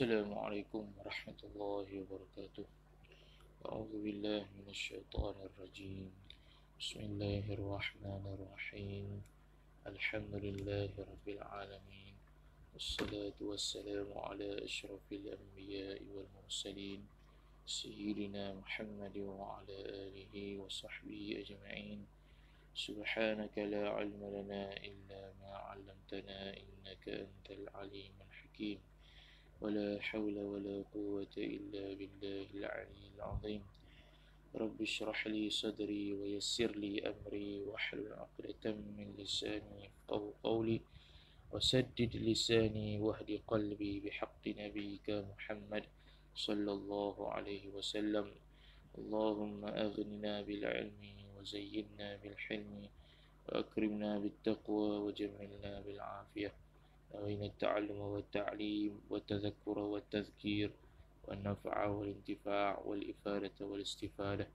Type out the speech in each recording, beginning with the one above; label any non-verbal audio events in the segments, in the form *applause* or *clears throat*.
السلام عليكم ورحمة الله وبركاته أعوذ بالله من الشيطان الرجيم بسم الله الرحمن الرحيم الحمد لله رب العالمين والصلاة والسلام على أشرف الأنبياء والمرسلين سيدنا محمد وعلى آله وصحبه أجمعين سبحانك لا علم لنا إلا ما علمتنا إنك أنت العليم الحكيم ولا حول ولا قوة إلا بالله العلي العظيم رب اشرح لي صدري ويسر لي أمري واحلل عقدة من لساني يفقه قولي وسدد لساني واهد قلبي بحق نبيك محمد صلى الله عليه وسلم اللهم أغننا بالعلم وزينا بالحلم وأكرمنا بالتقوى وجملنا بالعافية بين التعلم والتعليم والتذكر والتذكير والنفع والانتفاع والإفادة والاستفادة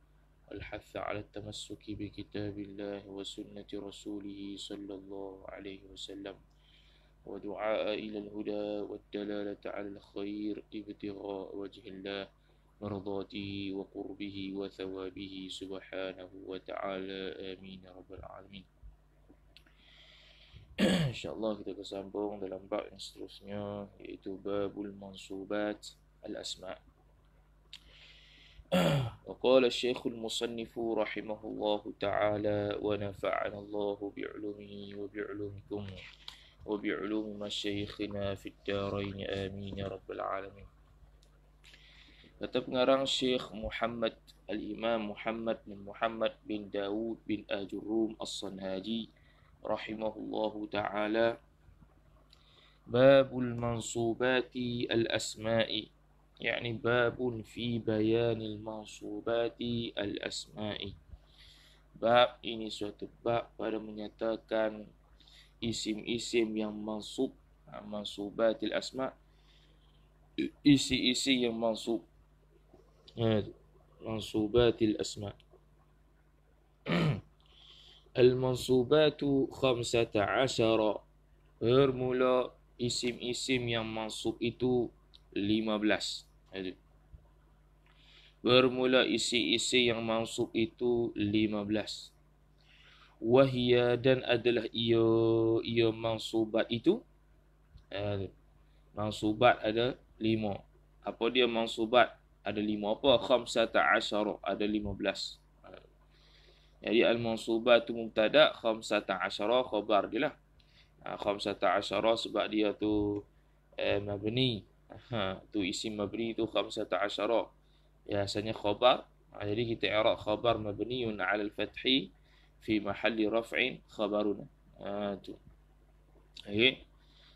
والحث على التمسك بكتاب الله وسنة رسوله صلى الله عليه وسلم ودعاء إلى الهدى والدلالة على الخير ابتغاء وجه الله مرضاته وقربه وثوابه سبحانه وتعالى آمين رب العالمين InsyaAllah kita akan sambung dalam bab yang seterusnya Iaitu babul mansubat al-asma' وقال الشيخ المصنف رحمه الله تعالى ونفعنا الله بعلمه وبعلومكم وبعلوم مشايخنا في الدارين آمين رب العالمين كتب نران الشيخ محمد الإمام محمد بن محمد بن داود بن أجروم الصنهاجي rahimahullahu taala babul mansubati al asma'i yakni babun fi bayanil mansubati al asma'i bab ini suatu bab pada menyatakan isim-isim yang mansub ha, mansubatil asma isi-isi yang mansub ya, mansubatil asma' Al-Mansubatu khamsata asyara Bermula isim-isim yang mansub itu lima belas Bermula isi-isi yang mansub itu lima belas Wahia dan adalah ia ia mansubat itu eh, Mansubat ada lima Apa dia mansubat? Ada lima apa? Khamsata asyara ada lima belas jadi al-mansubatu mubtada khamsata asyara khabar dia lah. Ha, khamsata asyara sebab dia tu eh, mabni. Ha, tu isim mabni tu khamsata asyara. Biasanya ya, khabar. Ha, jadi kita irak khabar mabniun ala al-fathi fi mahalli raf'in khabaruna. Ha, tu. Okay.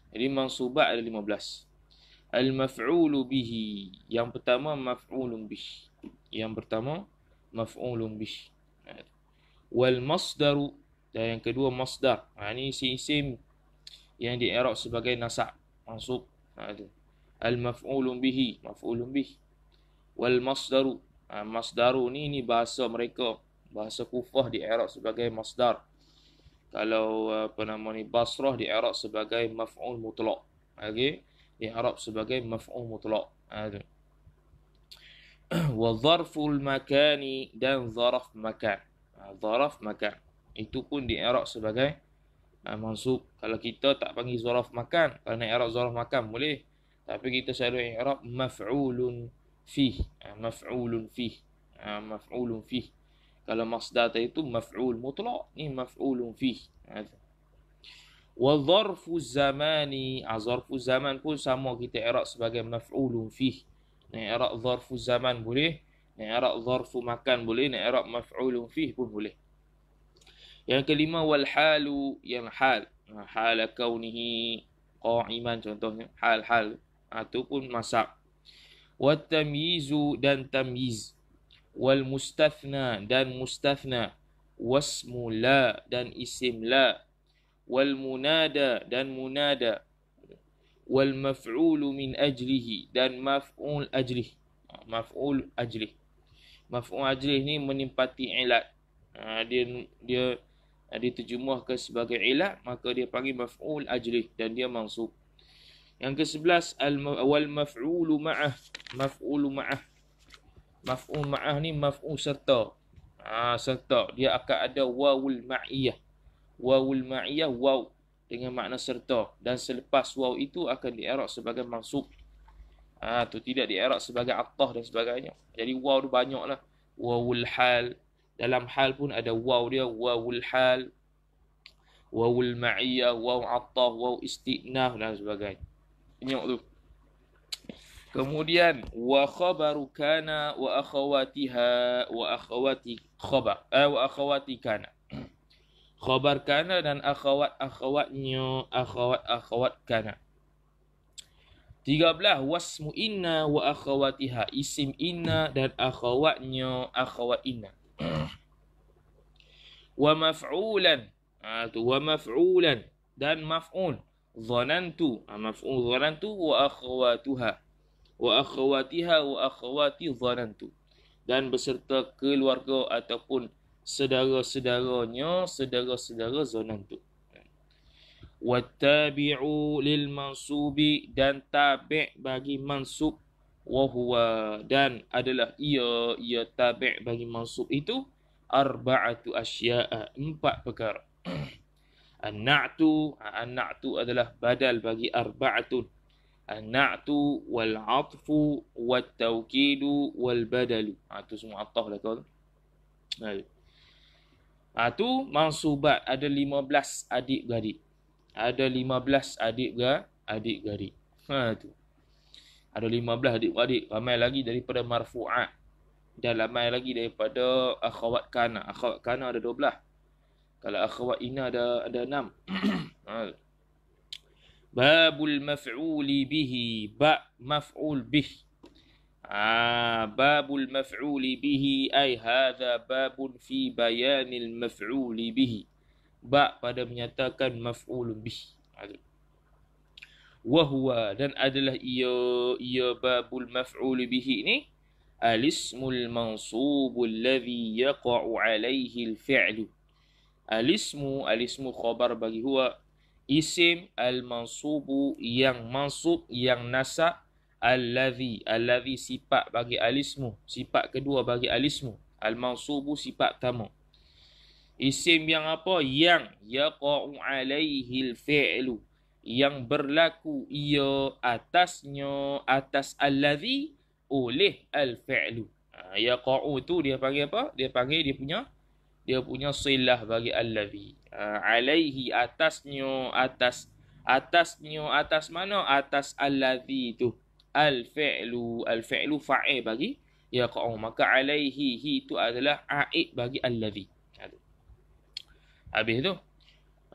Jadi mansubat ada lima Al-maf'ulu bihi. Yang pertama maf'ulun bihi. Yang pertama maf'ulun bihi wal masdaru dan yang kedua masdar ha ni isim yang di i'rab sebagai nasab masuk ha tu al maf'ulun bihi maf'ulun bih wal masdaru ha, masdaru ni ni bahasa mereka bahasa kufah di i'rab sebagai masdar kalau apa nama ni basrah di i'rab sebagai maf'ul mutlaq okey di i'rab sebagai maf'ul mutlaq ha tu *clears throat* wa dharful makani dan zarf makan Ah, zaraf makan. Itu pun di i'rab sebagai uh, mansub. Kalau kita tak panggil zaraf makan, kalau nak i'rab zaraf makan boleh. Tapi kita selalu i'rab maf'ulun fih. Ah, maf'ulun fih. Maf'ulun fi. Kalau masdar tadi tu maf'ul mutlak, ni maf'ulun fih. Wa zarfu zamani, zarfu zaman pun sama kita i'rab sebagai maf'ulun fi. Ni i'rab zarfu zaman boleh. Naik Arab zarfu makan boleh. Naik Arab maf'ulun fih pun boleh. Yang kelima, walhalu yang hal. Ha, hal kaunihi qa'iman contohnya. Hal-hal. Itu hal. Ha, pun masak. Watamizu dan tamiz. Walmustafna dan mustafna. Wasmula dan isimla. Walmunada dan munada. Walmaf'ulu min ajlihi dan maf'ul ajlihi. Ha, maf'ul ajlihi maf'ul ajlih ni menimpati ilat. Ha, dia dia ha, diterjemah ke sebagai ilat, maka dia panggil maf'ul ajlih dan dia mansub. Yang ke-11 al-wal maf'ulu ma'ah, maf'ulu ma'ah. Maf'ul ma'ah ni maf'ul serta. Ha, serta dia akan ada wawul ma'iyah. Wawul ma'iyah waw dengan makna serta dan selepas waw itu akan di'arab sebagai mansub. Ha, tu tidak di Arab sebagai attah dan sebagainya. Jadi waw tu banyaklah. Wawul hal. Dalam hal pun ada waw dia. Wawul hal. Wawul ma'iyah. Waw attah. Waw istiqnah dan sebagainya. Banyak tu. Kemudian wa khabaru kana wa akhawatiha wa akhawati khabar eh, wa akhawati kana khabar kana dan akhawat akhawatnya akhawat akhawat kana Tiga belah wasmu inna wa akhawatiha isim inna dan akhawatnya akhawat inna wa maf'ulan ha wa maf'ulan dan maf'ul Zanantu, ha, maf'ul dhanantu wa akhawatuha wa akhawatiha wa akhawati dhanantu dan berserta keluarga ataupun saudara-saudaranya saudara-saudara zanantu wattabi'u lil mansubi dan tabi' bagi mansub wa dan adalah ia ia tabi' bagi mansub itu arba'atu asya'a empat perkara *clears throat* an-na'tu an-na'tu adalah badal bagi arba'atu an-na'tu wal 'athfu wat tawkidu wal badalu ha tu semua athah lah kau Ha, tu mansubat ada lima belas adik-beradik ada 15 adik ga adik garik. Ha tu. Ada 15 adik-adik, ramai lagi daripada marfu'at. Dan ramai lagi daripada akhawat kana. Akhawat kana ada 12. Kalau akhawat ina ada ada 6. *clears throat* ha. Babul maf'uli bihi, ba maf'ul bih. Ah, babul maf'uli bihi ai hadha babun fi bayanil maf'uli bihi ba pada menyatakan maf'ul bih wa huwa dan adalah ia ia babul maf'ul bihi ni al-ismul mansub alladhi yaqa'u alayhi al-fi'l al ism al ism khabar bagi huwa isim al-mansub yang mansub yang nasab alladhi alladhi sifat bagi al-ismu sifat kedua bagi al-ismu al mansubu sifat pertama Isim yang apa? Yang yaqa'u alaihi al Yang berlaku ia atasnya, atas alladhi oleh al-fi'lu. Ha, yaqa'u tu dia panggil apa? Dia panggil dia punya dia punya silah bagi alladhi. Ha, alaihi atasnya, atas atasnya, atas mana? Atas alladhi tu. Al-fi'lu, al-fi'lu fa'i bagi yaqa'u. Maka alaihi hi tu adalah a'i bagi alladhi. Habis tu.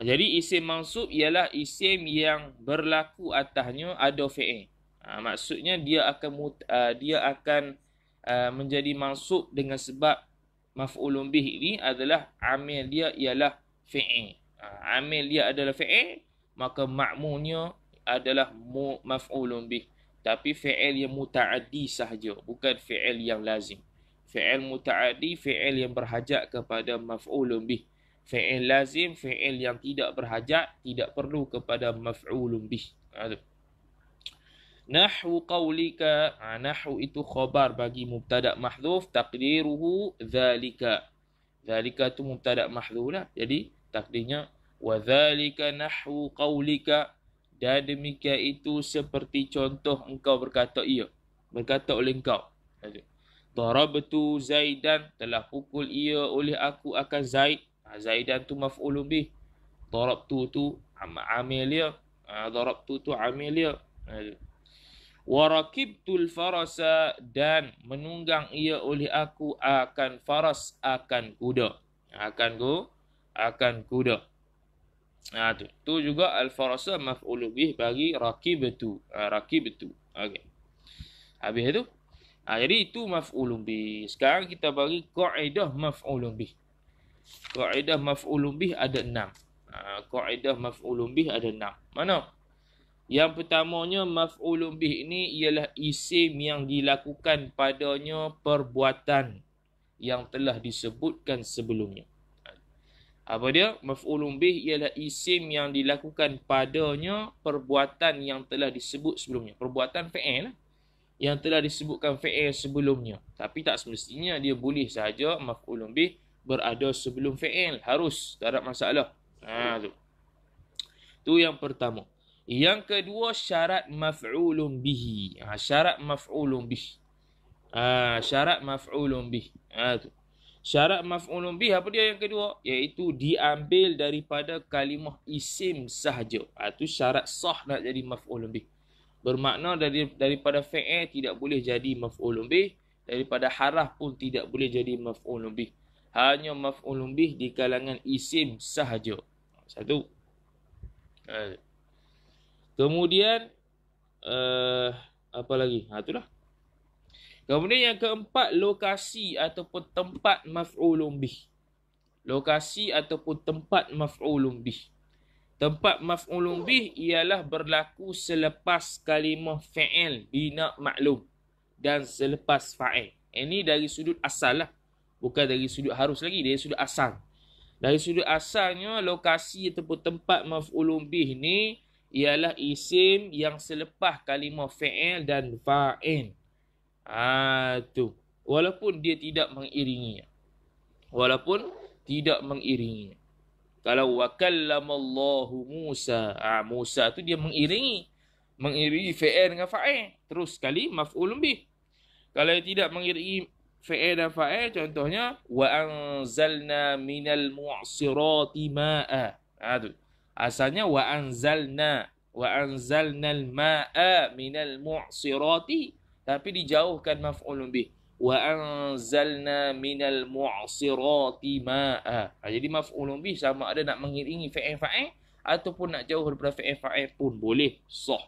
Jadi isim mansub ialah isim yang berlaku atasnya ada fi'il. Ha, maksudnya dia akan uh, dia akan uh, menjadi mansub dengan sebab maf'ulun bih ini adalah amil dia ialah fi'il. Ha, amil dia adalah fi'il maka makmunnya adalah mu, bih. Tapi fi'il yang mutaaddi sahaja bukan fi'il yang lazim. Fi'il mutaaddi fi'il yang berhajat kepada maf'ulun bih fi'il lazim, fi'il yang tidak berhajat, tidak perlu kepada maf'ulun bih. Ha, nahwu qawlika, anahu ha, itu khabar bagi mubtada mahdhuf, takdiruhu zalika. Zalika tu mubtada mahdhuf lah. Jadi takdirnya wa zalika nahwu qawlika dan demikian itu seperti contoh engkau berkata ia. Berkata oleh engkau. Ha, Darabtu Zaidan telah pukul ia oleh aku akan Zaid. Ah, Zaidan tu maf'ulun bih. dorab ah, tu amil dia. dorab ah, tu tu amil warakib Warakibtul farasa dan menunggang ia oleh aku akan faras akan kuda. Akan go, akan kuda. Ha, tu, tu juga al-farasa maf'ul bih bagi tu, Ha, tu. Okay, Habis itu. Ha, jadi itu maf'ul bih. Sekarang kita bagi kaedah maf'ul bih kaedah maf'ulun bih ada enam. Ha, kaedah maf'ulun bih ada enam. Mana? Yang pertamanya maf'ulun bih ini ialah isim yang dilakukan padanya perbuatan yang telah disebutkan sebelumnya. Apa dia? Maf'ulun bih ialah isim yang dilakukan padanya perbuatan yang telah disebut sebelumnya. Perbuatan fi'il lah. Yang telah disebutkan fi'il sebelumnya. Tapi tak semestinya dia boleh sahaja maf'ulun bih berada sebelum fi'il harus tak ada masalah ha tu tu yang pertama yang kedua syarat maf'ulun bihi ha, syarat maf'ulun bihi ha, syarat maf'ulun bihi ha tu syarat maf'ulun bihi apa dia yang kedua iaitu diambil daripada kalimah isim sahaja ha tu syarat sah nak jadi maf'ulun bihi bermakna dari daripada fi'il tidak boleh jadi maf'ulun bihi daripada harah pun tidak boleh jadi maf'ulun bihi hanya maf'ulun bih di kalangan isim sahaja. Satu. Eh. Kemudian uh, apa lagi? Ha itulah. Kemudian yang keempat lokasi ataupun tempat maf'ulun bih. Lokasi ataupun tempat maf'ulun bih. Tempat maf'ulun bih ialah berlaku selepas kalimah fi'il bina maklum dan selepas fa'il. Ini dari sudut asal lah. Bukan dari sudut harus lagi, dari sudut asal. Dari sudut asalnya, lokasi ataupun tempat maf'ulun bih ni ialah isim yang selepas kalimah fa'il dan ha, fa'in. Ah tu. Walaupun dia tidak mengiringinya. Walaupun tidak mengiringinya. Kalau wakallamallahu Musa. Ah Musa tu dia mengiringi. Mengiringi fa'il dengan fa'in. Terus sekali maf'ulun bih. Kalau tidak mengiringi fi'il dan fa'il contohnya wa anzalna minal mu'sirati ma'a. Ha tu. Asalnya wa anzalna wa anzalna al-ma'a minal mu'sirati tapi dijauhkan maf'ulun bih. Wa anzalna minal mu'sirati ma'a. Ha, jadi maf'ulun bih sama ada nak mengiringi fi'il fa'il ataupun nak jauh daripada fi'il fa'il pun boleh sah.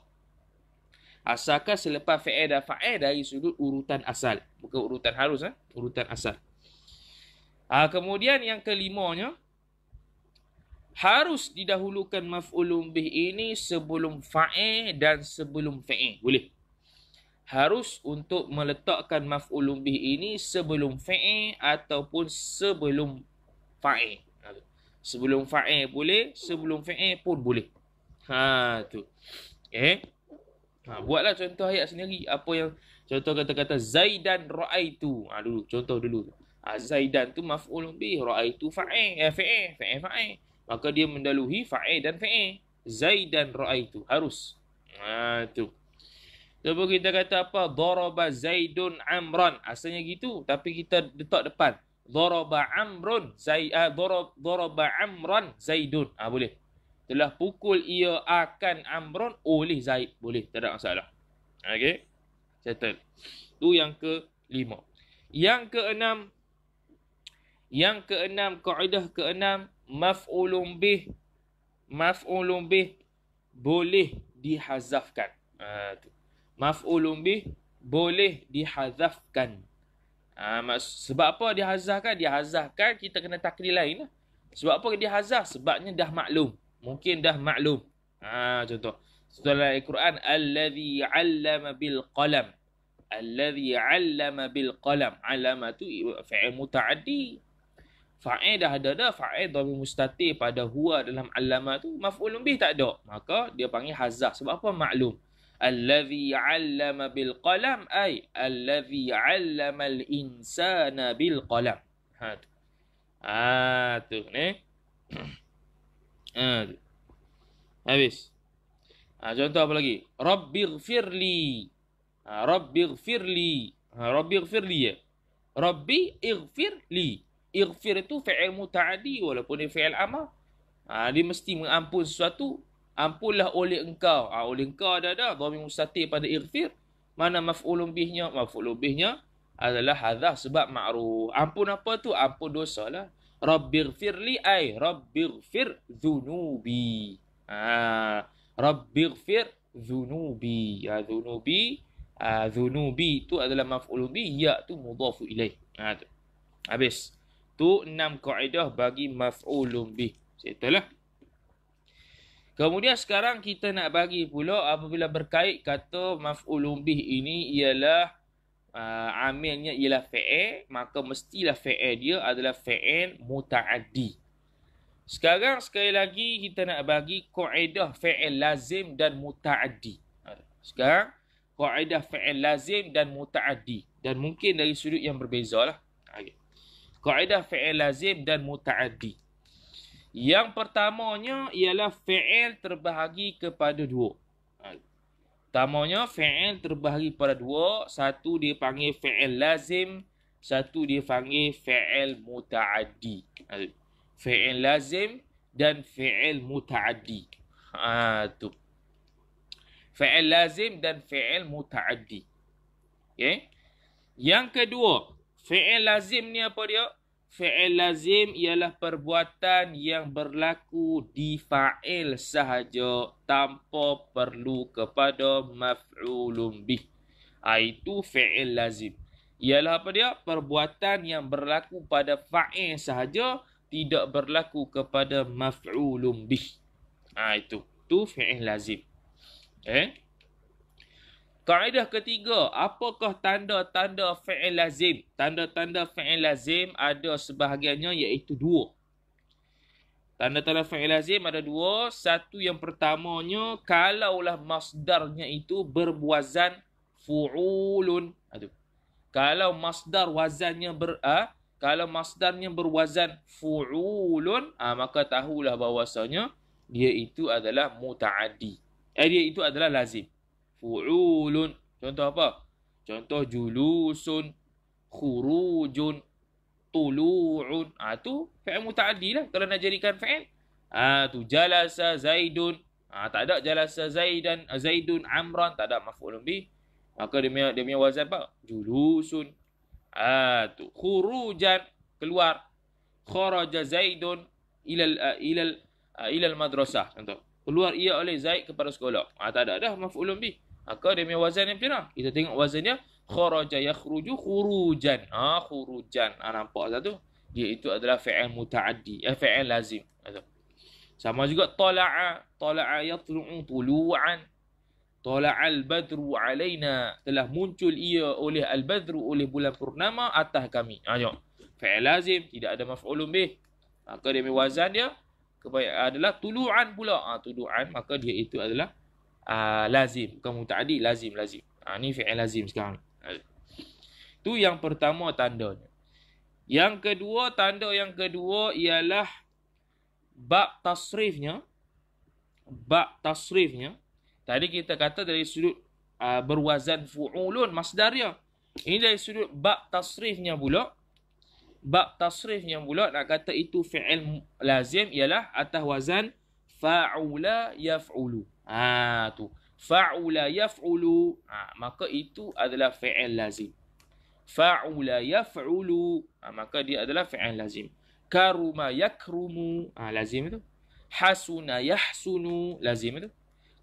Asalkan selepas fi'il dan fa'il dari sudut urutan asal ke urutan harus eh? urutan asal uh, ah, kemudian yang kelimanya harus didahulukan maf'ulun bih ini sebelum fa'il dan sebelum fi'il boleh harus untuk meletakkan maf'ulun bih ini sebelum fi'il ataupun sebelum fa'il sebelum fa'il boleh sebelum fi'il pun boleh ha tu eh ha buatlah contoh ayat sendiri apa yang Contoh kata-kata Zaidan ra'aitu. Ha dulu contoh dulu. Ha, Zaidan tu maf'ul bi ra'aitu fa'il eh, fa'il fa'il fa'il. Maka dia mendahului fa'il dan fa'il. Zaidan ra'aitu harus. Ha tu. Cuba kita kata apa? Daraba Zaidun Amran. Asalnya gitu tapi kita letak depan. Daraba Amrun Zaid ah, darab, daraba Amran Zaidun. Ah ha, boleh. Telah pukul ia akan Amrun oleh Zaid. Boleh, tak ada masalah. Okey. Settle. Tu yang ke lima. Yang ke enam. Yang ke enam. Kaedah ke enam. Maf'ulun bih. Maf'ulun bih. Boleh dihazafkan. Ha, maf'ulun bih. Boleh dihazafkan. Ha, sebab apa dihazafkan? Dihazafkan kita kena takdir lain. Lah. Sebab apa dihazaf? Sebabnya dah maklum. Mungkin dah maklum. Ha, contoh. Setelah Al-Quran Alladhi allama bil qalam Alladhi allama bil qalam Alama tu fa'il muta'addi Fa'idah ada dah Fa'idah mustati pada huwa dalam alama tu Maf'ulun bih tak ada Maka dia panggil hazah Sebab apa maklum Alladhi allama bil qalam Ay Alladhi allama al-insana bil qalam Ha tu Ha tu ni *clears throat* Ha tu Habis Ha, contoh apa lagi? Rabbighfirli. Ha, Rabbighfirli. Ha, Rabbighfirli ya. Rabbi ighfirli. Ighfir itu fi'il muta'adi walaupun dia fi'il amar. Ha, dia mesti mengampun sesuatu. Ampunlah oleh engkau. Ha, oleh engkau ada ada. Dhamir mustatir pada ighfir. Mana maf'ulun bihnya? Maf'ulun bihnya adalah hadah sebab ma'ruh, Ampun apa tu? Ampun dosa lah. Rabbighfirli ay. Rabbighfir zunubi. Haa. Rabbi ghfir zunubi. Ya, zunubi. Ha, zunubi tu adalah maf'ulubi. Ya tu mudhafu ilaih. Ha, tu. Habis. Tu enam kaedah bagi maf'ulubi. Setelah. Kemudian sekarang kita nak bagi pula apabila berkait kata maf'ulubi ini ialah uh, amilnya ialah fa'e. Maka mestilah fa'e dia adalah fa'e mutaadi. Sekarang sekali lagi kita nak bagi kaedah fi'il lazim dan muta'addi. Sekarang kaedah fi'il lazim dan muta'addi dan mungkin dari sudut yang berbezalah. Okey. Kaedah fi'il lazim dan muta'addi. Yang pertamanya ialah fi'il terbahagi kepada dua. Pertamanya fi'il terbahagi kepada dua, satu dia panggil fi'il lazim, satu dia panggil fi'il muta'addi. Okey fi'il lazim dan fi'il muta'addi. Ha tu. Fi'il lazim dan fi'il muta'addi. Okey. Yang kedua, fi'il lazim ni apa dia? Fi'il lazim ialah perbuatan yang berlaku di fa'il sahaja tanpa perlu kepada maf'ulun bih. Ha, itu fi'il lazim. Ialah apa dia? Perbuatan yang berlaku pada fa'il sahaja tidak berlaku kepada maf'ulun bih. Ha, itu. Itu fi'il lazim. Eh? Kaedah ketiga, apakah tanda-tanda fi'il lazim? Tanda-tanda fi'il lazim ada sebahagiannya iaitu dua. Tanda-tanda fi'il lazim ada dua. Satu yang pertamanya, kalaulah masdarnya itu berbuazan fu'ulun. Ha, Kalau masdar wazannya ber, ha? kalau masdarnya berwazan fu'ulun ha, maka tahulah bahawasanya dia itu adalah mutaadi. eh, dia itu adalah lazim fu'ulun contoh apa contoh julusun khurujun tulu'un ha, tu fi'il mutaaddi lah kalau nak jadikan fi'il ha, tu jalasa zaidun ha, tak ada jalasa zaidan zaidun amran tak ada maf'ulun bi maka dia punya, dia punya wazan apa julusun tu khurujan keluar kharaja zaidun ilal uh, ilal eh, ilal madrasah contoh keluar ia oleh zaid kepada sekolah ah tak ada dah maf'ulun bi maka dia punya wazan yang pernah kita tengok wazan dia kharaja yakhruju khurujan ah khurujan ah nampak satu dia itu adalah fi'il mutaaddi eh, fi'il lazim sama juga tala'a tala'a yatlu'u tulu'an al badru alaina. Telah muncul ia oleh al-badru oleh bulan purnama atas kami. Ha, tengok. Fa'il lazim. Tidak ada maf'ulun bih. Maka dia ambil dia. Kebaya adalah tulu'an pula. Ha, tulu'an. Maka dia itu adalah uh, lazim. Bukan muta'adi. Lazim, lazim. Ha, ni fa'il lazim sekarang. Tu yang pertama tandanya. Yang kedua, tanda yang kedua ialah bab tasrifnya. Bab tasrifnya. Tadi kita kata dari sudut uh, berwazan fu'ulun masdar dia. Ini dari sudut bab tasrifnya pula. Bab tasrifnya pula nak kata itu fi'il lazim ialah atas wazan fa'ula yaf'ulu. Ha tu. Fa'ula yaf'ulu. Ha, maka itu adalah fi'il lazim. Fa'ula yaf'ulu. Ha, maka dia adalah fi'il lazim. Karuma yakrumu. Ha, lazim itu. Hasuna yahsunu. Lazim itu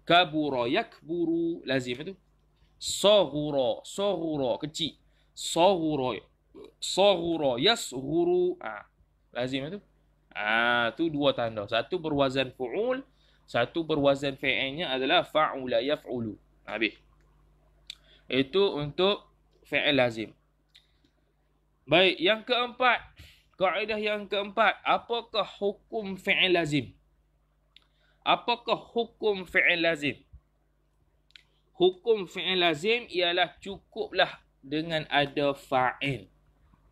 kabura yakburu lazim itu saghura saghura kecil saghura saghura yasghuru ah lazim itu ah ha, tu dua tanda satu berwazan fuul satu berwazan fi'ilnya adalah fa'ula yaf'ulu habis itu untuk fi'il lazim baik yang keempat kaedah yang keempat apakah hukum fi'il lazim Apakah hukum fi'il lazim? Hukum fi'il lazim ialah cukuplah dengan ada fa'il.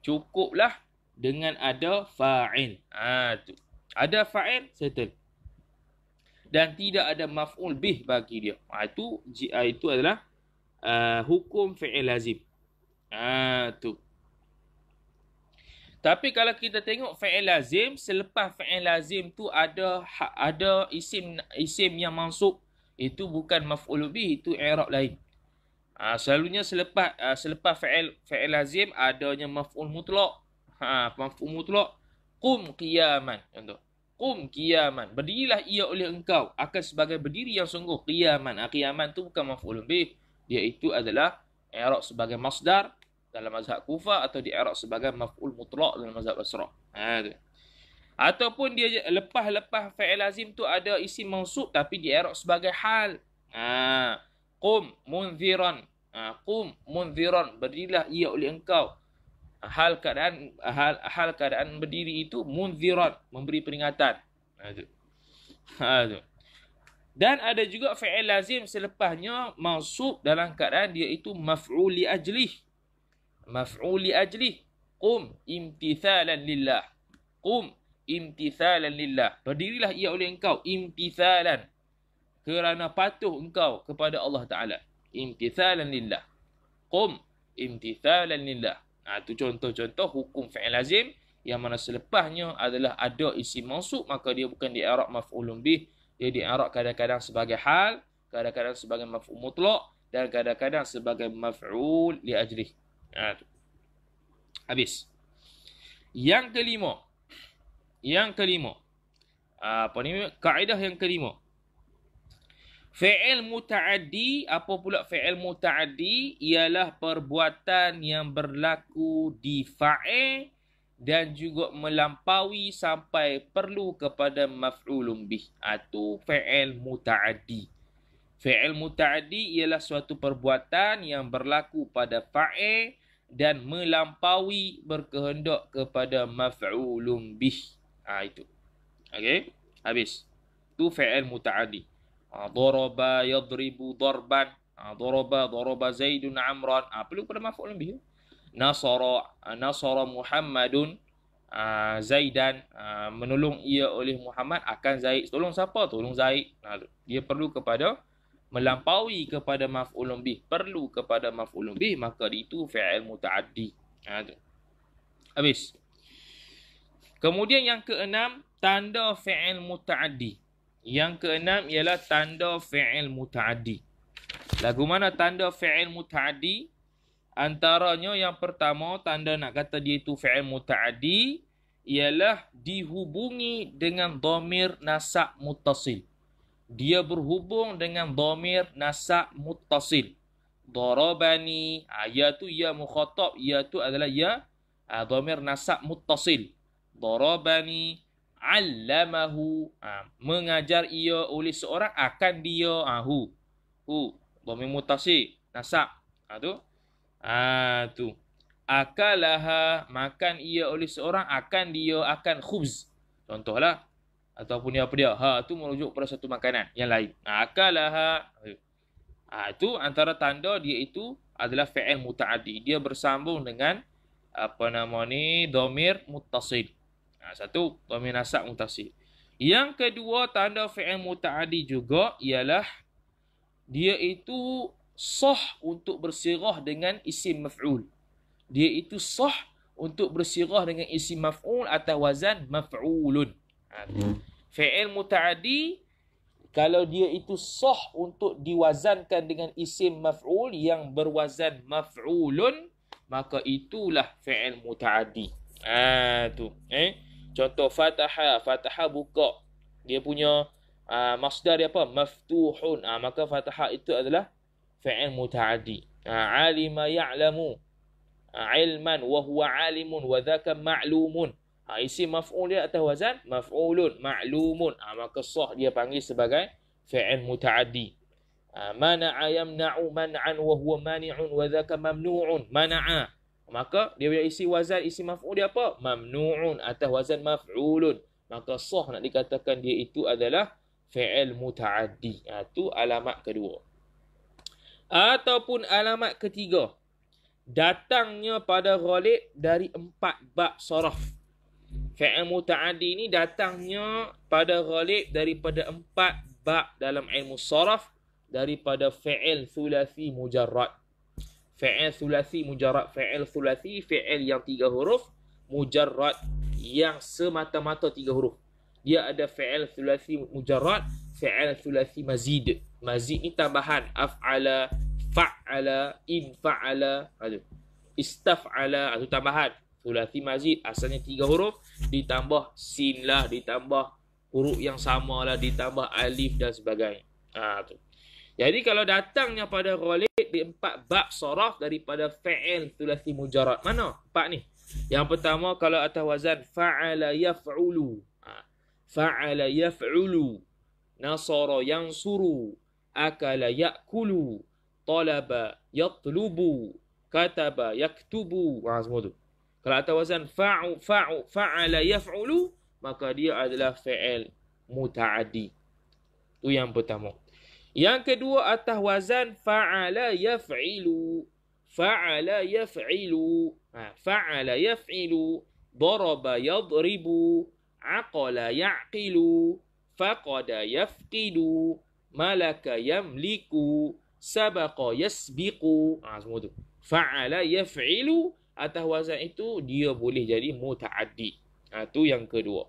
Cukuplah dengan ada fa'il. Ha, tu. Ada fa'il, settle. Dan tidak ada maf'ul bih bagi dia. Ha, itu, ha, itu adalah uh, hukum fi'il lazim. Ha, tu. Tapi kalau kita tengok fa'il lazim, selepas fa'il lazim tu ada ha, ada isim isim yang masuk. Itu bukan maf'ul bi, itu i'rab lain. Ha, selalunya selepas uh, selepas fa'il fa'il lazim adanya maf'ul mutlak. Ha, maf'ul mutlak qum qiyaman contoh. Qum qiyaman. Berdirilah ia oleh engkau akan sebagai berdiri yang sungguh qiyaman. Ha, qiyaman tu bukan maf'ul bi, iaitu adalah i'rab sebagai masdar dalam mazhab Kufa atau di Arab sebagai maf'ul mutlak dalam mazhab Basrah. Ha, tu. Ataupun dia lepas-lepas fa'il azim tu ada isi mansub tapi di Arab sebagai hal. Ha, Qum munziran. Ha, Qum munziran. Berdilah ia oleh engkau. Hal keadaan hal, hal keadaan berdiri itu munziran. Memberi peringatan. Ha, tu. Ha, tu. Dan ada juga fa'il lazim selepasnya mansub dalam keadaan dia itu maf'uli ajlih maf'uli ajlih qum imtithalan lillah qum imtithalan lillah berdirilah ia oleh engkau imtithalan kerana patuh engkau kepada Allah taala imtithalan lillah qum imtithalan lillah ah ha, tu contoh-contoh hukum fi'il lazim yang mana selepasnya adalah ada isi mausuf maka dia bukan di i'rab maf'ulun bih dia di i'rab kadang-kadang sebagai hal kadang-kadang sebagai maf'ul mutlak dan kadang-kadang sebagai maf'ul li ajlih Ha, Habis. Yang kelima. Yang kelima. Ah, apa ni? Kaedah yang kelima. Fi'il muta'addi. Apa pula fi'il muta'addi? Ialah perbuatan yang berlaku di fa'il. Dan juga melampaui sampai perlu kepada maf'ulun bih. atau ah, fi'il muta'addi. Fi'il muta'adi ialah suatu perbuatan yang berlaku pada fa'il dan melampaui berkehendak kepada maf'ulun bih. Ha, itu. Okey. Habis. Tu fi'il muta'adi. Ha, daraba yadribu darban. Ha, daraba, daraba zaidun amran. Ha, perlu pada maf'ulun bih. Nasara, ha, nasara muhammadun. Ha, Zaidan ha, menolong ia oleh Muhammad akan Zaid. Tolong siapa? Tolong Zaid. Ha, dia perlu kepada melampaui kepada maf'ulun bih perlu kepada maf'ulun bih maka itu fi'il mutaaddi ha tu habis kemudian yang keenam tanda fi'il mutaaddi yang keenam ialah tanda fi'il mutaaddi lagu mana tanda fi'il mutaaddi antaranya yang pertama tanda nak kata dia itu fi'il mutaaddi ialah dihubungi dengan dhamir nasab muttasil dia berhubung dengan dhamir nasab muttasil darabani ya tu ya mukhatab ya tu adalah ya dhamir nasab muttasil darabani allamahu ah, mengajar ia oleh seorang akan dia ahu hu dhamir Mutasil nasab ha tu ha tu akalaha makan ia oleh seorang akan dia akan khubz contohlah ataupun dia apa dia ha tu merujuk pada satu makanan yang lain akala lah, ha ha itu antara tanda dia itu adalah fi'il mutaaddi dia bersambung dengan apa nama ni dhamir muttasil ha satu dhamir nasab muttasil yang kedua tanda fi'il mutaaddi juga ialah dia itu sah untuk bersirah dengan isim maf'ul dia itu sah untuk bersirah dengan isim maf'ul atau wazan maf'ulun Hmm. Fi'il muta'adi kalau dia itu sah untuk diwazankan dengan isim maf'ul yang berwazan maf'ulun maka itulah fi'il muta'adi. Ah ha, tu. Eh contoh fataha fataha buka. Dia punya ah uh, masdar dia apa? Maftuhun. Ah maka fataha itu adalah fi'il muta'adi. Ah uh, alima ya'lamu. Uh, ilman wa huwa alimun wa dhaka ma'lumun. Ha, isim maf'ul dia atas wazan maf'ulun ma'lumun. Ha, maka sah dia panggil sebagai fi'il mutaaddi. Ha, mana'a yamna'u man'an wa huwa mani'un wa dhaka mamnu'un. Mana'a. Maka dia punya isi wazan isi maf'ul dia apa? Mamnu'un atas wazan maf'ulun. Maka sah nak dikatakan dia itu adalah fi'il mutaaddi. Ha, alamat kedua. Ataupun alamat ketiga. Datangnya pada ghalib dari empat bab sorof. Fi'il muta'addi ni datangnya pada ghalib daripada empat bab dalam ilmu sharaf daripada fi'il thulathi mujarrad. Fi'il thulathi mujarrad, fi'il thulathi, fi'il yang tiga huruf, mujarrad yang semata-mata tiga huruf. Dia ada fi'il thulathi mujarrad, fi'il thulathi mazid. Mazid ni tambahan af'ala, fa'ala, infa'ala, istaf'ala, itu tambahan. Thulathi mazid asalnya tiga huruf ditambah sin lah ditambah huruf yang sama lah ditambah alif dan sebagainya. Ha, tu. Jadi kalau datangnya pada ghalib di empat bab sorof daripada fa'il thulathi mujarad. Mana? Empat ni. Yang pertama kalau atas wazan fa'ala yaf'ulu. Ha. Fa'ala yaf'ulu. Nasara yang suru. Akala yakulu. Talaba yatlubu. Kataba yaktubu. Ha, semua tu. Kalau atas wazan fa'u fa'u fa'ala yaf'ulu maka dia adalah fi'il mutaaddi. Tu yang pertama. Yang kedua atas wazan fa'ala yaf'ilu. Fa'ala yaf'ilu. Ha, fa'ala yaf'ilu. Daraba yadribu. Aqala ya'qilu. Faqada yafqidu. Malaka yamliku. Sabaqa yasbiqu. Ha, semua tu. Fa'ala yaf'ilu atas wazan itu dia boleh jadi mutaaddi. Ha tu yang kedua.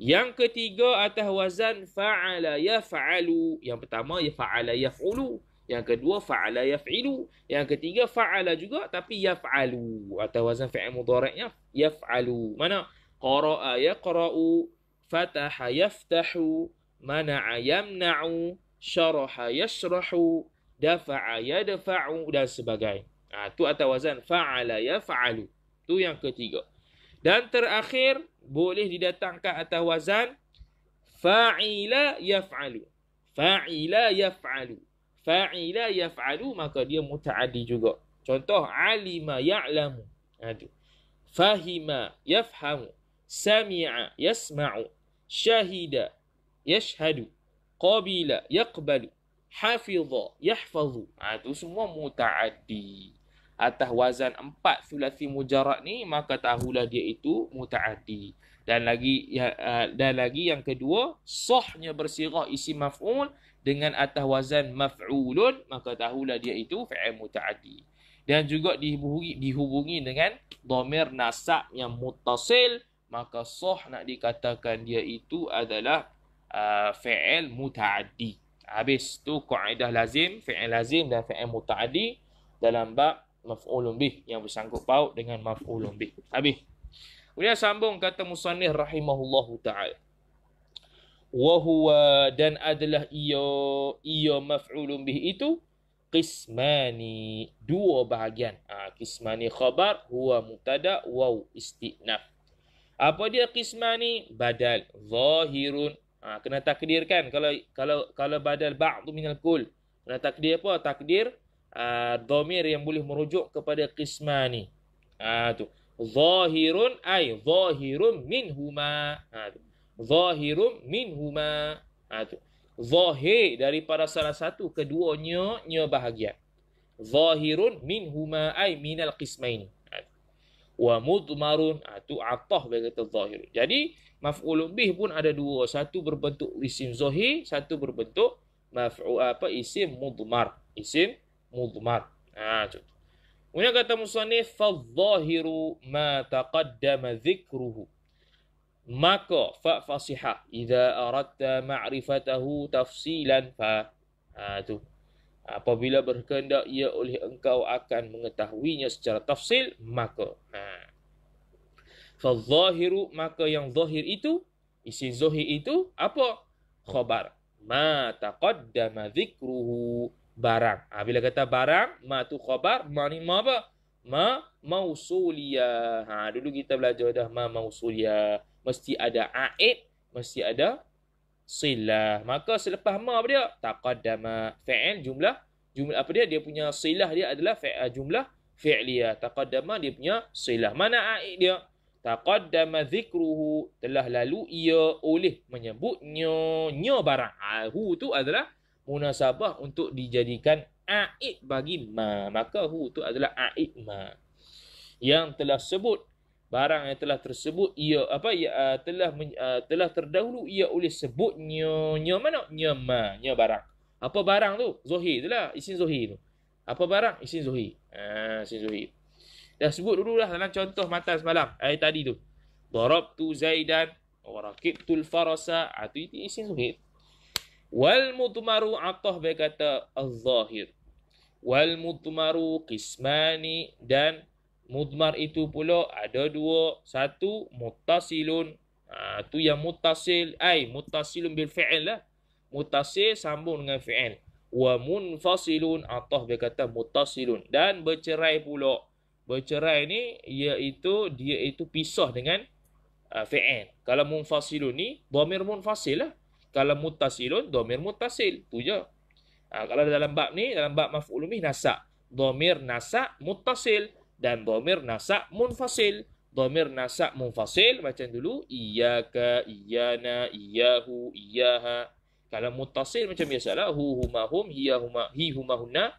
Yang ketiga atas wazan fa'ala yaf'alu. Yang pertama ya fa'ala yaf'ulu. Yang kedua fa'ala yaf'ilu. Yang ketiga fa'ala juga tapi yaf'alu. Atas wazan fi'il mudhari'nya yaf'alu. Mana? Qara'a yaqra'u, fataha yaftahu, mana'a yamna'u, syaraha yashrahu, dafa'a yadfa'u dan sebagainya. Ha, tu atas wazan fa'ala yaf'alu. Tu yang ketiga. Dan terakhir boleh didatangkan atas wazan fa'ila yaf'alu. Fa'ila yaf'alu. Fa'ila yaf'alu maka dia mutaaddi juga. Contoh alima ya'lamu. Aduh. Ha, Fahima yafhamu. Sami'a yasma'u. Syahida yashhadu. Qabila yaqbalu. hafizah yahfazu. Ha, itu semua mutaaddi atas wazan empat sulasi mujarad ni maka tahulah dia itu mutaati dan lagi ya, ah, dan lagi yang kedua sahnya bersirah isi maf'ul dengan atas wazan maf'ulun maka tahulah dia itu fi'il mutaati dan juga dihubungi dihubungi dengan dhamir nasab yang muttasil maka sah nak dikatakan dia itu adalah uh, fi'il mutaaddi habis tu kaedah lazim fi'il lazim dan fi'il mutaaddi dalam bab maf'ulun bih yang bersangkut paut dengan maf'ulun bih. Habis. Kemudian sambung kata musannif rahimahullahu taala. Wa huwa dan adalah ia ia maf'ulun bih itu qismani dua bahagian. Ah ha, qismani khabar huwa mubtada wa istinaf. Apa dia qismani? Badal zahirun. Ah ha, kena takdirkan kalau kalau kalau badal ba'd minal kul. Kena takdir apa? Takdir uh, yang boleh merujuk kepada qisma ni. Ah, zahirun ay zahirun minhuma. Ha tu. Zahirun minhuma. Ha tu. Zahir daripada salah satu keduanya nya bahagian. Zahirun minhuma ay minal qismain. Ha tu. Wa mudmarun ha atah bagi kata zahir. Jadi maf'ul bih pun ada dua, satu berbentuk isim zahir, satu berbentuk maf'u apa isim mudmar. Isim mudmar. Nah ha, contoh. Kemudian kata musannif fadhahiru ma taqaddama dhikruhu. Maka fa fasihah idza aradta ma'rifatahu tafsilan fa ha tu apabila berkehendak ia oleh engkau akan mengetahuinya secara tafsil maka ha fa maka yang zahir itu isi zahir itu apa khabar ma taqaddama dhikruhu barang. Ha, bila kata barang, ma tu khabar, ma ni ma apa? Ma mausulia. Ha, dulu kita belajar dah ma mausulia. Mesti ada a'id, mesti ada silah. Maka selepas ma apa dia? Taqadama fi'il jumlah. Jumlah apa dia? Dia punya silah dia adalah fi'il ah, jumlah fi'liya. Taqadama dia punya silah. Mana a'id dia? Taqadama zikruhu telah lalu ia oleh menyebutnya nya barang. Ha, hu tu adalah munasabah untuk dijadikan aib bagi ma. Maka hu itu adalah aib ma. Yang telah sebut barang yang telah tersebut ia apa ia uh, telah uh, telah terdahulu ia oleh sebut nya mana nya ma nya barang. Apa barang tu? Zohir itulah lah. Isin Zohir tu. Apa barang? Isin Zohir. Ha, isin Zohir. Dah sebut dulu lah dalam contoh mata semalam. Hari tadi tu. Darab tu Zaidan. Warakib tu Farasa. Ha, tu isin Zohir. Wal mutmaru atah berkata al-zahir. Wal mutmaru kismani dan mutmar itu pula ada dua. Satu mutasilun. Ha, tu yang mutasil. Ay, mutasilun bil fi'il lah. Mutasil sambung dengan fi'il. Wa munfasilun atah berkata mutasilun. Dan bercerai pula. Bercerai ni iaitu dia itu pisah dengan uh, fi'il. Kalau munfasilun ni, bomir munfasil lah kalau mutasilun domir mutasil tu je ha, kalau dalam bab ni dalam bab maf'ulumi nasak, domir nasak, mutasil dan domir nasak munfasil domir nasak munfasil macam dulu iyaka iyana iyahu iyaha kalau mutasil macam biasalah hu huma hum hiya huma hi huma hunna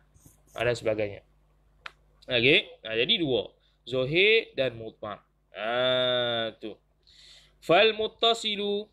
ada ha, sebagainya okey ha, jadi dua zohir dan mutmar ha, tu fal mutasilu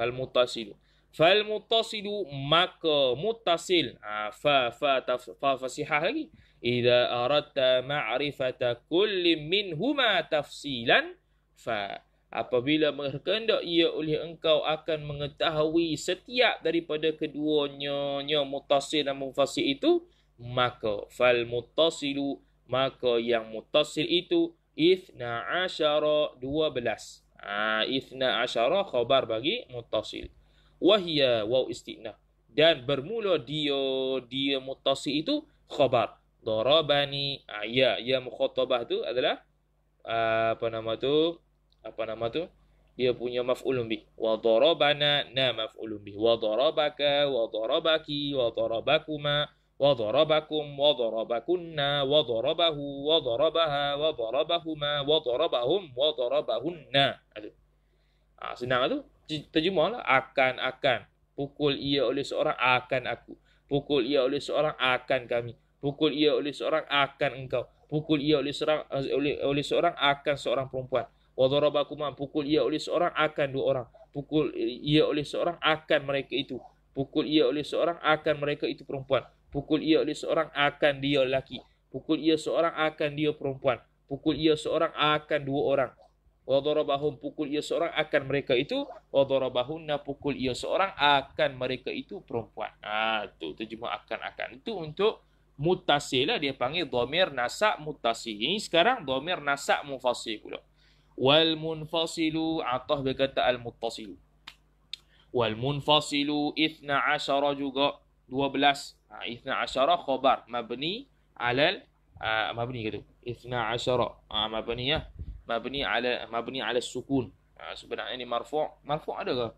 fal mutasilu fal mutasilu maka mutasil ha, fa fa taf, fa fasihah lagi idza aratta ma'rifata kulli minhuma tafsilan fa apabila menghendak ia oleh engkau akan mengetahui setiap daripada keduanya nya mutasil dan mufasil itu maka fal mutasilu maka yang mutasil itu ithna asyara dua belas Ah, ithna asyara khabar bagi mutasil. Wahia waw istiqna. Dan bermula dia, dia mutasil itu khabar. Darabani ah, ya. Ya mukhatabah itu adalah ah, apa nama tu? Apa nama tu? Dia punya maf'ulun bih. Wa darabana na maf'ulun bih. Wa darabaka wa darabaki wa darabakuma. وضربكم وضربكن وضربه وضربها وضربهما وضربهم وضربهن Ah, senang tu. Terjemah lah. Akan, akan. Pukul ia oleh seorang, akan aku. Pukul ia oleh seorang, akan kami. Pukul ia oleh seorang, akan engkau. Pukul ia oleh seorang, eh, oleh, oleh seorang akan seorang perempuan. Wadharabakuma, pukul ia oleh seorang, akan dua orang. Pukul ia oleh seorang, akan mereka itu. Pukul ia oleh seorang, akan mereka itu perempuan. Pukul ia oleh seorang akan dia lelaki. Pukul ia seorang akan dia perempuan. Pukul ia seorang akan dua orang. Wadarabahum pukul ia seorang akan mereka itu. Wadarabahunna pukul ia seorang akan mereka itu perempuan. Ah tu terjemah akan-akan. Itu untuk mutasil lah. Dia panggil domir nasak mutasil. Ini sekarang domir nasak mufasil pula. Wal munfasilu atah berkata al-mutasilu. Wal munfasilu ithna asyara juga. Dua belas. Ha, Isna asyara khobar Mabni alal uh, Mabni ke tu? Isna asyara uh, ha, Mabni ya Mabni ala Mabni ala sukun uh, Sebenarnya ni marfu' Marfu' ada ke?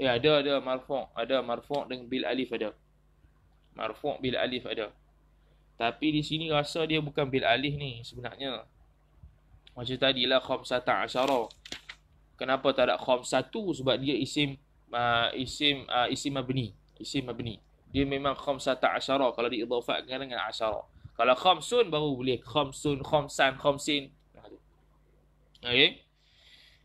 Ya eh, ada ada marfu' Ada marfu' dengan bil alif ada Marfu' bil alif ada Tapi di sini rasa dia bukan bil alif ni Sebenarnya Macam tadi lah khomsata asyara Kenapa tak ada satu? Sebab dia isim uh, Isim uh, isim mabni Isim mabni dia memang khamsata asyara kalau diidhafatkan dengan asyara. Kalau khamsun baru boleh khamsun, khamsan, khamsin. Okey.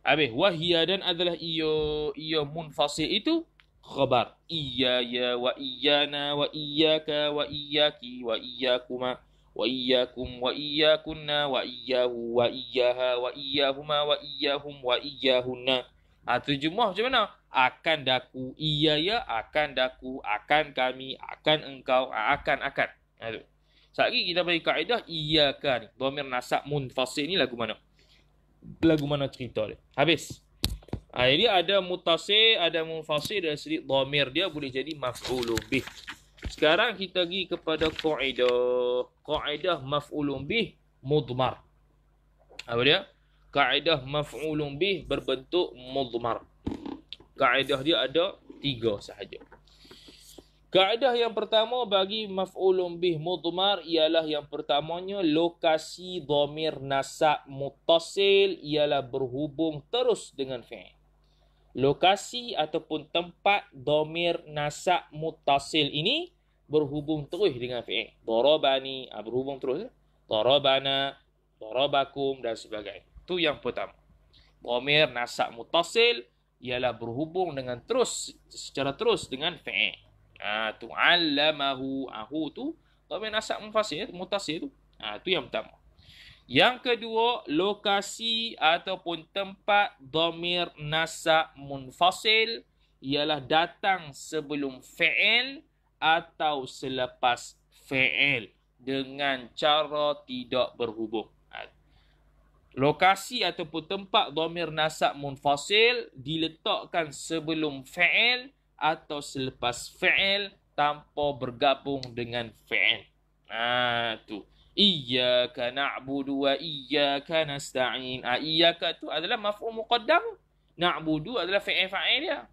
Habis wahia dan adalah iyo iyo munfasih itu khabar. Iya ya wa iyana wa iyyaka wa iyyaki wa iyyakuma wa iyyakum wa iyyakunna wa iyyahu wa iyyaha wa iyyahuma wa iyyahum wa iyyahunna. Ha, ah terjemah macam mana? akan daku iya ya akan daku akan kami akan engkau akan akan itu ha, sekali kita bagi kaedah iya kan domir nasab munfasil ni lagu mana lagu mana cerita dia habis ha, jadi ada mutasil ada munfasil dan sedikit domir dia boleh jadi maf'ulun sekarang kita pergi kepada kaedah kaedah maf'ulun bih mudmar apa dia kaedah maf'ulun bih berbentuk mudmar kaedah dia ada tiga sahaja. Kaedah yang pertama bagi maf'ulun bih mudmar ialah yang pertamanya lokasi dhamir nasab mutasil ialah berhubung terus dengan fi'il. Lokasi ataupun tempat dhamir nasab mutasil ini berhubung terus dengan fi'il. Darabani ah, berhubung terus. Eh? Darabana, darabakum dan sebagainya. Itu yang pertama. Dhamir nasab mutasil ialah berhubung dengan terus secara terus dengan fi'il. Ha, tu alamahu ahu tu tapi nasab mufasir mutasir tu. Ha, tu yang pertama. Yang kedua, lokasi ataupun tempat dhamir nasab munfasil ialah datang sebelum fi'il atau selepas fi'il dengan cara tidak berhubung lokasi ataupun tempat domir nasab munfasil diletakkan sebelum fa'il atau selepas fa'il tanpa bergabung dengan fa'il. Ha tu. Iyyaka na'budu wa iyyaka nasta'in. Ha, iyyaka tu adalah maf'ul muqaddam. Na'budu adalah fi'il fa'il dia.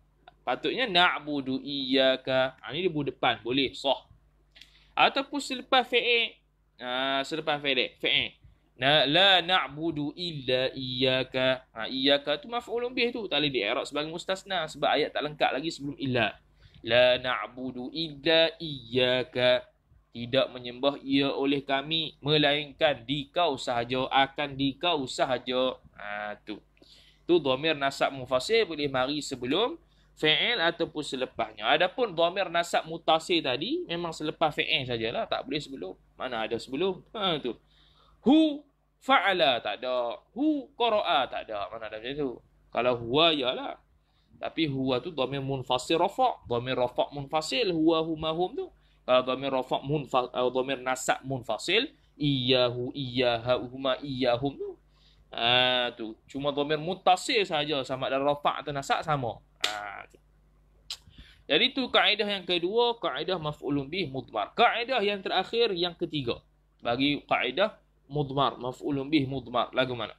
Patutnya na'budu iyyaka. Ha, ini dia depan. Boleh. Sah. Ataupun selepas fi'il. Ha, selepas fi'il. Fi'il. La na'budu illa iyaka. Ha, iyaka tu maf'ulun bih tu. Tak boleh di'erak sebagai mustasna. Sebab ayat tak lengkap lagi sebelum illa. La na'budu illa iyaka. Tidak menyembah ia oleh kami. Melainkan dikau sahaja. Akan dikau sahaja. Ha, tu. Tu domir nasab mufasir boleh mari sebelum fi'il ataupun selepasnya. Adapun domir nasab mutasir tadi memang selepas fi'il sajalah. Tak boleh sebelum. Mana ada sebelum. Ha, tu. Who fa'ala tak ada. Hu qara'a tak ada. Mana ada macam tu? Kalau huwa ya lah, Tapi huwa tu dhamir munfasil rafa'. Dhamir rafa' munfasil huwa huma hum tu. Kalau dhamir rafa' munfasil eh, dhamir nasab munfasil iyahu iyaha huma hum tu. Ha, tu cuma dhamir muttasil saja sama ada rafa' atau nasak sama. Ha, jadi tu kaedah yang kedua, kaedah maf'ulun bih mutmar. Kaedah yang terakhir, yang ketiga. Bagi kaedah mudmar maf'ulun bih mudmar lagu mana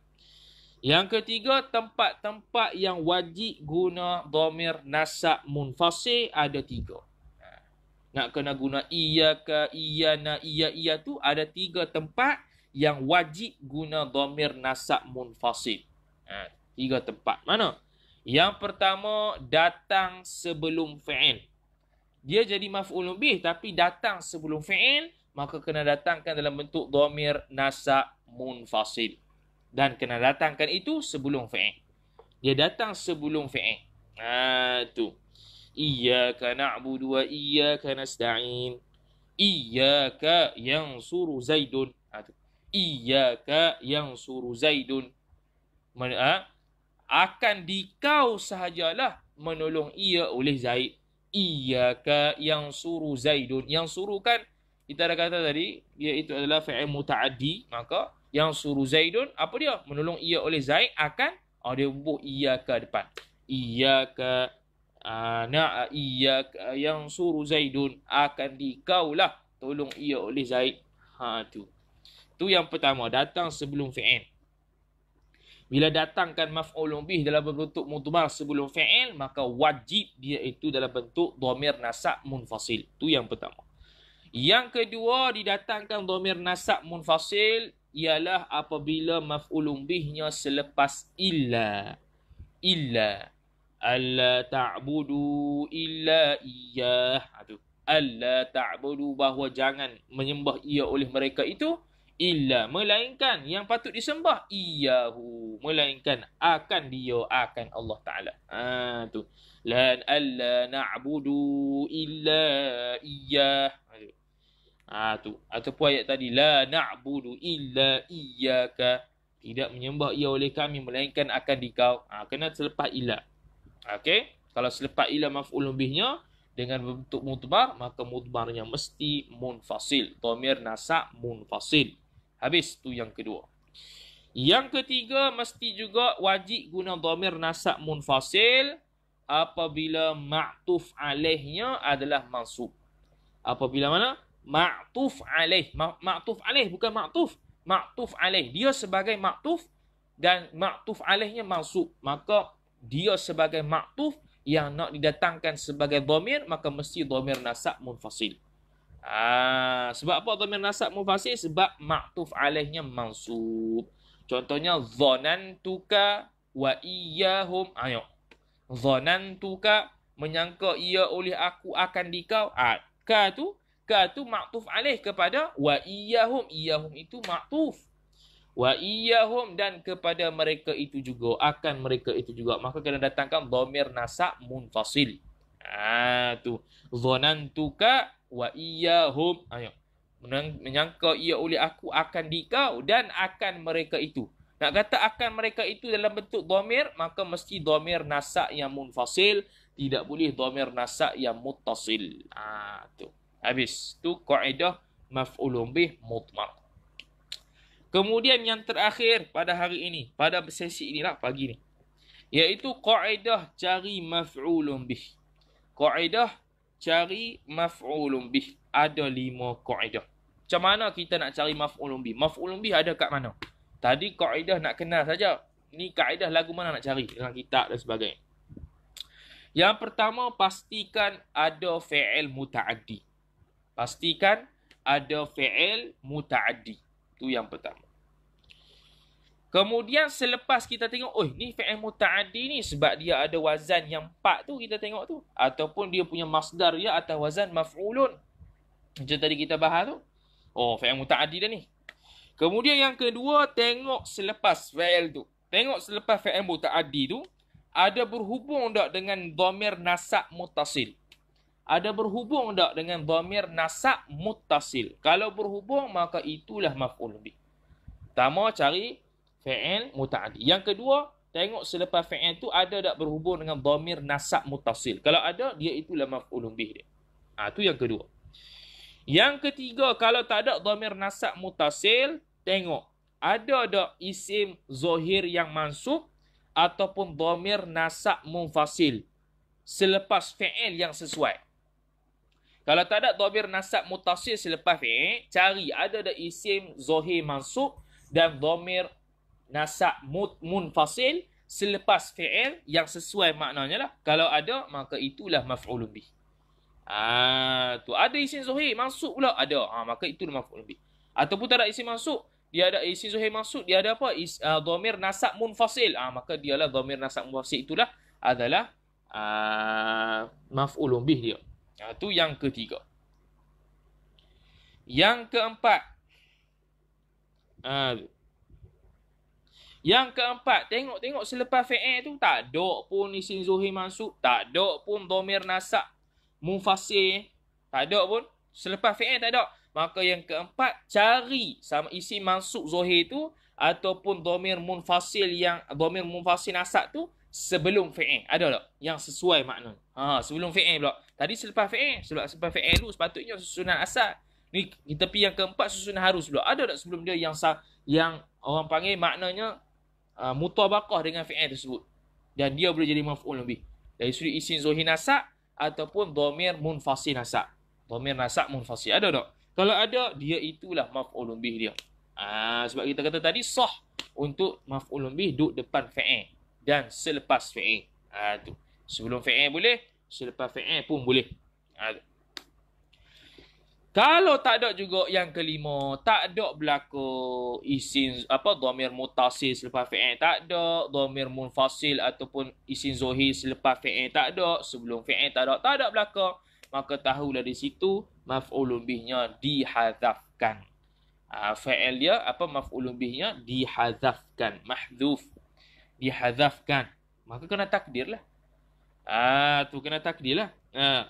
yang ketiga tempat-tempat yang wajib guna dhamir nasab munfasih ada tiga ha. nak kena guna iya ke iya na iya iya tu ada tiga tempat yang wajib guna dhamir nasab munfasih ha. tiga tempat mana yang pertama datang sebelum fi'il dia jadi maf'ul bih tapi datang sebelum fi'il maka kena datangkan dalam bentuk domir nasab munfasil. Dan kena datangkan itu sebelum fi'il. Dia datang sebelum fi'il. Ha, tu. Iyaka na'budu wa iyaka nasta'in. Iyaka yang suruh zaidun. Ha, tu. Iyaka yang suruh zaidun. Men, ha? Akan dikau sahajalah menolong ia oleh Zaid. Iyaka yang suruh zaidun. Yang suruh kan kita ada kata tadi iaitu adalah fi'il mutaaddi maka yang suruh Zaidun apa dia menolong ia oleh Zaid akan oh, dia bubuh ia ke depan ia ke ana ah, ah, ia ah, yang suruh Zaidun akan dikaulah tolong ia oleh Zaid ha tu tu yang pertama datang sebelum fi'il bila datangkan maf'ulun bih dalam bentuk mutmar sebelum fi'il maka wajib dia itu dalam bentuk dhamir nasab munfasil tu yang pertama yang kedua didatangkan dhamir nasab munfasil ialah apabila maf'ulun bihnya selepas illa. Illa. Alla ta'budu illa iyyah. Aduh. Ha, alla ta'budu bahawa jangan menyembah ia oleh mereka itu illa melainkan yang patut disembah iyyahu melainkan akan dia akan Allah taala ha tu lan alla na'budu illa iyyah ha, Ah ha, tu ataupun ayat tadi la na'budu illa iyyaka tidak menyembah ia oleh kami melainkan akan dikau. Ah ha, kena selepas ilah, Okey. Kalau selepas ilah maf'ul bihnya dengan bentuk mutbar maka mutbarnya mesti munfasil. Tomir nasab munfasil. Habis tu yang kedua. Yang ketiga mesti juga wajib guna dhamir nasab munfasil apabila ma'tuf alaihnya adalah mansub. Apabila mana? ma'tuf alaih. Ma'tuf alaih bukan ma'tuf. Ma'tuf alaih. Dia sebagai ma'tuf dan ma'tuf alaihnya masuk. Maka dia sebagai ma'tuf yang nak didatangkan sebagai domir, maka mesti domir nasab munfasil. Ah, sebab apa domir nasab munfasil? Sebab ma'tuf alaihnya masuk. Contohnya, zonantuka wa iyahum ayok. Ah, tuka menyangka ia oleh aku akan dikau. Ah, ka tu ka tu maktuf alih kepada wa iyahum iyahum itu maktuf wa iyahum dan kepada mereka itu juga akan mereka itu juga maka kena datangkan dhamir nasak muntasil ah ha, tu zanantuka wa iyahum ayo menyangka ia oleh aku akan dikau dan akan mereka itu nak kata akan mereka itu dalam bentuk dhamir maka mesti dhamir nasak yang munfasil tidak boleh dhamir nasak yang mutasil. ah ha, tu Habis tu kaedah maf'ulun bih mutmar. Kemudian yang terakhir pada hari ini, pada sesi inilah pagi ni. Iaitu kaedah cari maf'ulun bih. Kaedah cari maf'ulun bih. Ada lima kaedah. Macam mana kita nak cari maf'ulun bih? Maf'ulun bih ada kat mana? Tadi kaedah nak kenal saja. Ni kaedah lagu mana nak cari dengan kitab dan sebagainya. Yang pertama, pastikan ada fi'il muta'addi. Pastikan ada fi'il muta'addi. Itu yang pertama. Kemudian selepas kita tengok, oh ni fi'il muta'addi ni sebab dia ada wazan yang empat tu kita tengok tu. Ataupun dia punya masdar ya atas wazan maf'ulun. Macam tadi kita bahas tu. Oh fi'il muta'addi dah ni. Kemudian yang kedua, tengok selepas fi'il tu. Tengok selepas fi'il muta'addi tu. Ada berhubung tak dengan domir nasab mutasil ada berhubung tak dengan dhamir nasak mutasil. Kalau berhubung, maka itulah maf'ul bih. Pertama, cari fi'il muta'adi. Yang kedua, tengok selepas fi'il tu ada tak berhubung dengan dhamir nasak mutasil. Kalau ada, dia itulah maf'ul bih dia. Ha, tu yang kedua. Yang ketiga, kalau tak ada dhamir nasak mutasil, tengok. Ada tak isim zohir yang mansub ataupun dhamir nasak mufasil selepas fi'il yang sesuai. Kalau tak ada dhamir nasab mutasil selepas fi, cari ada ada isim zahir mansub dan dhamir nasab mut munfasil selepas fi'il yang sesuai maknanya lah. Kalau ada maka itulah maf'ulun bih. Ah tu ada isim zahir mansub pula ada. Ha, maka itu maf'ulun bih. Ataupun tak ada isim mansub, dia ada isim zahir mansub, dia ada apa? Is uh, dhamir nasab munfasil. Ah ha, maka dialah dhamir nasab munfasil itulah adalah uh, maf'ulun bih dia. Ha, tu yang ketiga. Yang keempat. Ha, yang keempat, tengok-tengok selepas fi'il tu tak ada pun isim zuhir masuk, tak ada pun domir nasab mufasir, tak ada pun. Selepas fi'il tak ada. Maka yang keempat, cari sama isim masuk zuhir tu ataupun domir munfasil yang domir munfasil nasab tu sebelum fi'il. Ada tak? Yang sesuai maknanya. Ha, sebelum fi'il pula. Tadi selepas fi'il. selepas fi'il tu sepatutnya susunan asal. Ni kita pergi yang keempat susunan harus pula. Ada tak sebelum dia yang yang orang panggil maknanya uh, mutabakah dengan fi'il tersebut. Dan dia boleh jadi maf'ul lebih. Dari suri isin zuhin asal ataupun domir munfasi nasak Domir nasak munfasi Ada tak? Kalau ada, dia itulah maf'ul lebih dia. Ah, sebab kita kata tadi sah untuk maf'ul lebih duduk depan fi'il dan selepas fi'il. Ah, tu. Sebelum fi'il boleh, selepas fi'il pun boleh. Ha. Kalau tak ada juga yang kelima, tak ada berlaku isin apa dhamir mutasil selepas fi'il tak ada, dhamir munfasil ataupun isin zohir selepas fi'il tak ada, sebelum fi'il tak ada, tak ada berlaku, maka tahulah di situ maf'ulun bihnya dihadzafkan. Uh, ha, fa'il dia apa maf'ulun bihnya dihadzafkan, mahdzuf. Dihadzafkan. Maka kena takdir lah. Ah tu kena takdir lah. Ha.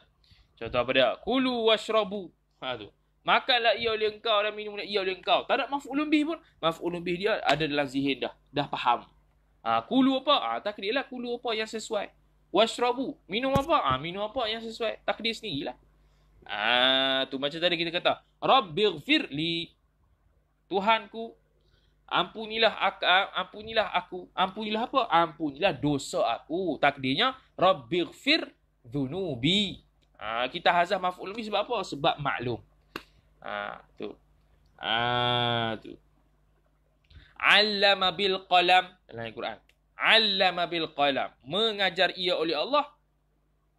Contoh apa dia? Kulu washrabu. Ha tu. Makanlah ia oleh engkau dan minumlah ia oleh engkau. Tak ada maf'ulun bih pun. Maf'ulun bih dia ada dalam zihin dah. Dah faham. Ha, kulu apa? Ha, takdir lah. Kulu apa yang sesuai. Washrabu. Minum apa? Ha, minum apa yang sesuai. Takdir sendiri lah. Ha, tu macam tadi kita kata. Rabbighfir li. Tuhanku Ampunilah aku, ampunilah aku. Ampunilah apa? Ampunilah dosa aku. Takdirnya, Rabbighfir dhunubi. Ha, kita hazah maf'ul ni sebab apa? Sebab maklum. Ha, tu. Ha, tu. Allama bil qalam. Dalam Al-Quran. Allama bil qalam. Mengajar ia oleh Allah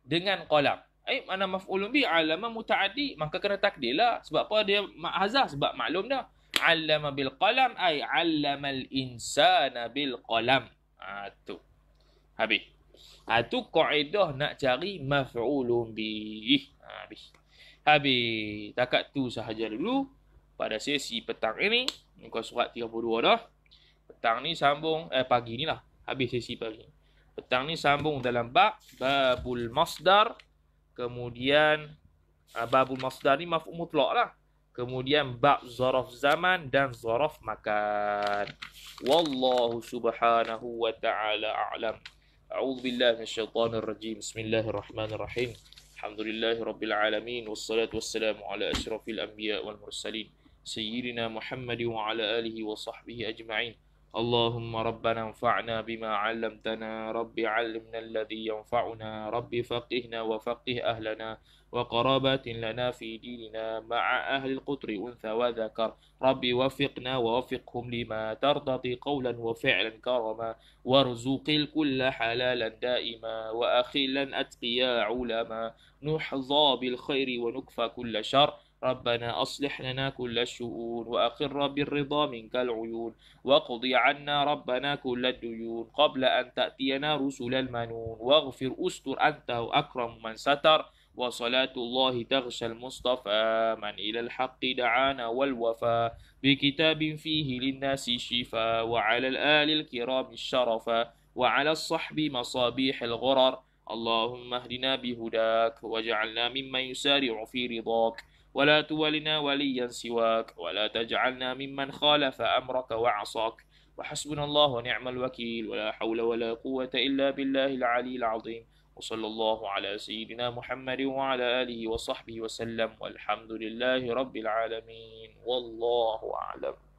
dengan qalam. Eh, mana maf'ulun bi alama muta'adi. Maka kena takdir Sebab apa dia hazah? Sebab maklum dah allama bil qalam ay allamal insana bil qalam ha tu habis ha tu kaedah nak cari maf'ulun bihi ha habis habis takat tu sahaja dulu pada sesi petang ini muka surat 32 dah petang ni sambung eh pagi ni lah habis sesi pagi petang ni sambung dalam bab babul masdar kemudian ha, babul masdar ni maf'ul mutlaq lah Kemudian bab zaraf zaman dan zaraf makan. Wallahu subhanahu wa ta'ala a'lam. A'udhu billahi minasyaitanir rajim. Bismillahirrahmanirrahim. Alhamdulillahi rabbil alamin. Wassalatu wassalamu ala asyrafil anbiya wal mursalin. Sayyidina Muhammadin wa ala alihi wa sahbihi ajma'in. اللهم ربنا انفعنا بما علمتنا رب علمنا الذي ينفعنا رب فقهنا وفقه أهلنا وقرابات لنا في ديننا مع أهل القطر أنثى وذكر رب وفقنا ووفقهم لما ترتضي قولا وفعلا كرما وارزق الكل حلالا دائما وأخلا أتقيا علما نحظى بالخير ونكفى كل شر ربنا أصلح لنا كل الشؤون وأقر بالرضا منك العيون واقضي عنا ربنا كل الديون قبل أن تأتينا رسل المنون واغفر أستر أنت وأكرم من ستر وصلاة الله تغشى المصطفى من إلى الحق دعانا والوفى بكتاب فيه للناس شفاء وعلى الآل الكرام الشرفا وعلى الصحب مصابيح الغرر اللهم اهدنا بهداك واجعلنا ممن يسارع في رضاك ولا تولنا وليا سواك ولا تجعلنا ممن خالف أمرك وعصاك وحسبنا الله ونعم الوكيل ولا حول ولا قوة إلا بالله العلي العظيم وصلى الله على سيدنا محمد وعلى آله وصحبه وسلم والحمد لله رب العالمين والله أعلم